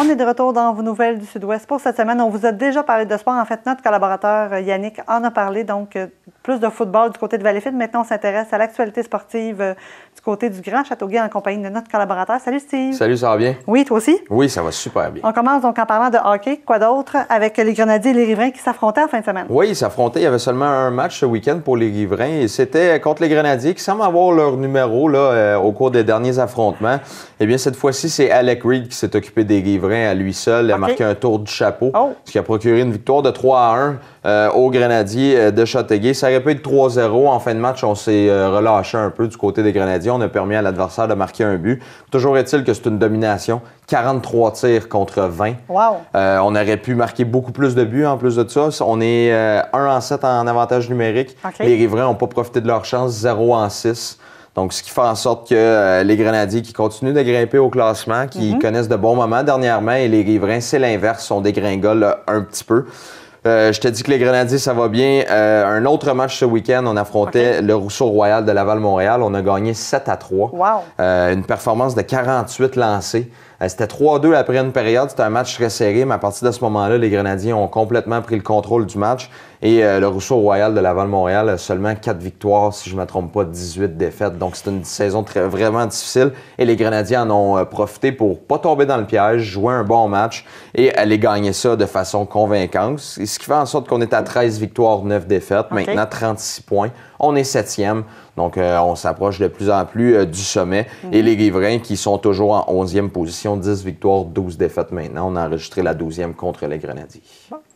On est de retour dans vos nouvelles du Sud-Ouest pour cette semaine. On vous a déjà parlé de sport. En fait, notre collaborateur euh, Yannick en a parlé. Donc, euh, plus de football du côté de Valleyfield. Maintenant, on s'intéresse à l'actualité sportive euh, du côté du Grand Châteauguay en compagnie de notre collaborateur. Salut Steve. Salut, ça va bien? Oui, toi aussi? Oui, ça va super bien. On commence donc en parlant de hockey. Quoi d'autre avec les Grenadiers et les Riverains qui s'affrontaient en fin de semaine? Oui, ils s'affrontaient. Il y avait seulement un match ce week-end pour les Riverains et c'était contre les Grenadiers qui semblent avoir leur numéro là, au cours des derniers affrontements. Eh bien, cette fois-ci, c'est Alec Reed qui s'est occupé des Riverains à lui seul a marqué un tour du chapeau, oh. ce qui a procuré une victoire de 3 à 1 euh, aux Grenadiers euh, de Châteauguay. Ça aurait pu être 3-0. En fin de match, on s'est euh, relâché un peu du côté des Grenadiers. On a permis à l'adversaire de marquer un but. Toujours est-il que c'est une domination. 43 tirs contre 20. on aurait pu marquer beaucoup plus de buts en plus de ça. On est 1 en 7 en avantage numérique. Les Riverains n'ont pas profité de leur chance, 0 en 6. Donc, ce qui fait en sorte que euh, les Grenadiers qui continuent de grimper au classement, qui mhm. connaissent de bons moments dernièrement, et les riverains, c'est l'inverse, sont dégringole euh, un petit peu. Euh, je te dis que les Grenadiers, ça va bien. un autre match ce week-end, on affrontait le Rousseau Royal de Laval-Montréal. On a gagné 7 à 3. Wow. une performance de 48 lancés. Euh, c'était 3-2 après une période. C'était un match très serré, mais à partir de ce moment-là, les Grenadiers ont complètement pris le contrôle du match. Et euh, le Rousseau Royal de Laval-Montréal a seulement 4 victoires, si je ne me trompe pas, 18 défaites. Donc, c'est une saison très, vraiment difficile. Et les Grenadiers en ont euh, profité pour pas tomber dans le piège, jouer un bon match et aller gagner ça de façon convaincante. Ce qui fait en sorte qu'on est à 13 victoires, 9 défaites. Maintenant, 36 points. On est septième. Donc, euh, on s'approche de plus en plus euh, du sommet. Et mhm. les riverains qui sont toujours en 11e position, 10 victoires, 12 défaites maintenant. On a enregistré la 12e contre les Grenadiers.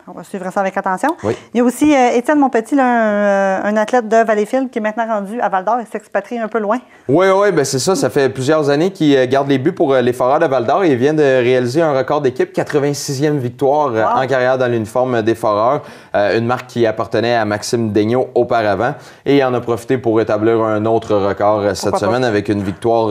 On va suivre ça avec attention. Il y a aussi euh, Étienne Monpetit, euh, un, athlète de Valleyfield qui est maintenant rendu à Val d'Or et s'expatrie un peu loin. Oui, oui, ben c'est ça. Ça fait plusieurs années qu'il euh, garde les buts pour les Foreurs de Val d'Or et il vient de réaliser un record d'équipe, 86e victoire en carrière dans l'uniforme des Foreurs, une marque qui appartenait à Maxime Daigneault auparavant. Et il en a profité pour établir un autre record cette semaine avec une victoire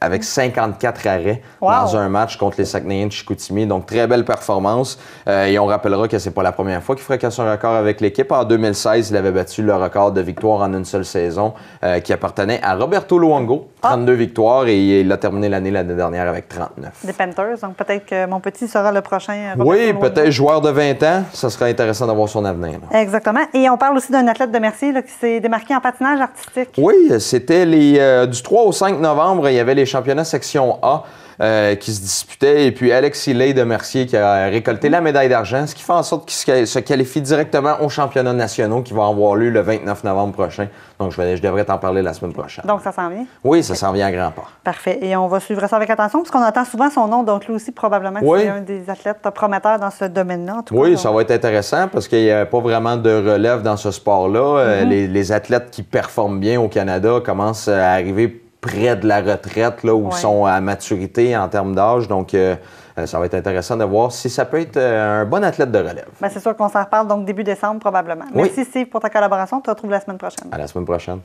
avec 54 arrêts dans un match contre les Saguenayens de Chicoutimi. Donc, très belle performance. et on rappellera que c'est pas la première fois qu'il fracasse son record avec l'équipe. En 2016, il avait battu le record de victoires en une seule saison euh, qui appartenait à Roberto Luongo, 32 ah! victoires, et il a terminé l'année l'année dernière avec 39. Des Panthers, donc peut-être que mon petit sera le prochain. Euh, Roberto oui, peut-être joueur de 20 ans, ça serait intéressant d'avoir son avenir. Exactement. Et on parle aussi d'un athlète de Mercier qui s'est démarqué en patinage artistique. Oui, c'était les euh, du 3 au 5 novembre, il y avait les championnats section A. Euh, qui se disputait. Et puis Alexis Lay de Mercier qui a récolté la médaille d'argent, ce qui fait en sorte qu'il se qualifie directement aux championnats nationaux qui vont avoir lieu le 29 novembre prochain. Donc, je, devrais t'en parler la semaine prochaine. Donc, ça s'en vient? Oui, ça s'en vient à grand pas. Parfait. Et on va suivre ça avec attention, parce qu'on entend souvent son nom. Donc, lui aussi, probablement, c'est un des athlètes prometteurs dans ce domaine-là. Oui, ça va être intéressant parce qu'il n'y a pas vraiment de relève dans ce sport-là. Euh, mhm. les, les athlètes qui performent bien au Canada commencent à arriver près de la retraite, là, où sont à maturité en termes d'âge. Donc, euh, euh, ça va être intéressant de voir si ça peut être euh, un bon athlète de relève. Bien, c'est sûr qu'on s'en reparle, donc début décembre probablement. Merci Steve pour ta collaboration. On te retrouve la semaine prochaine. À la semaine prochaine.